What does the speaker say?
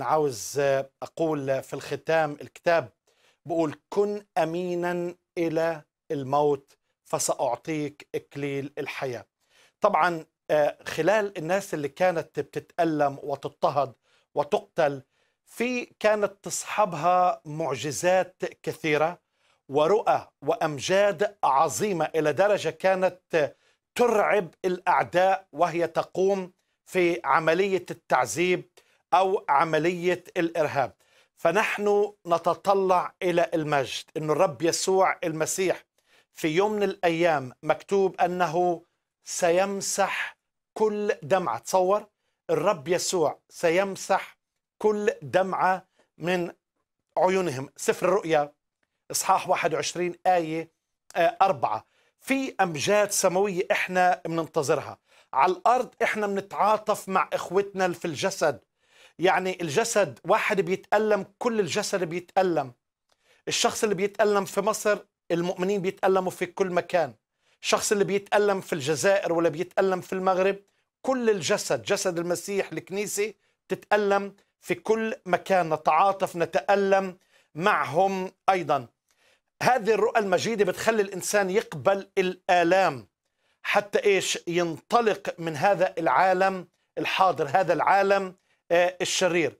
أنا عاوز أقول في الختام الكتاب بقول كن أمينا إلى الموت فسأعطيك إكليل الحياة طبعا آه، خلال الناس اللي كانت بتتألم وتضطهد وتقتل في كانت تصحبها معجزات كثيرة ورؤى وأمجاد عظيمة إلى درجة كانت ترعب الأعداء وهي تقوم في عملية التعذيب أو عملية الإرهاب فنحن نتطلع إلى المجد أن الرب يسوع المسيح في يوم من الأيام مكتوب أنه سيمسح كل دمعة تصور الرب يسوع سيمسح كل دمعة من عيونهم سفر الرؤيا إصحاح 21 آية آه، أربعة في أمجاد سماوية إحنا بننتظرها على الأرض إحنا بنتعاطف مع إخوتنا في الجسد يعني الجسد واحد بيتألم كل الجسد بيتألم الشخص اللي بيتألم في مصر المؤمنين بيتألموا في كل مكان الشخص اللي بيتألم في الجزائر ولا بيتألم في المغرب كل الجسد جسد المسيح الكنيسة تتألم في كل مكان نتعاطف نتألم معهم أيضا هذه الرؤى المجيدة بتخلي الإنسان يقبل الآلام حتى إيش ينطلق من هذا العالم الحاضر هذا العالم آه، الشرير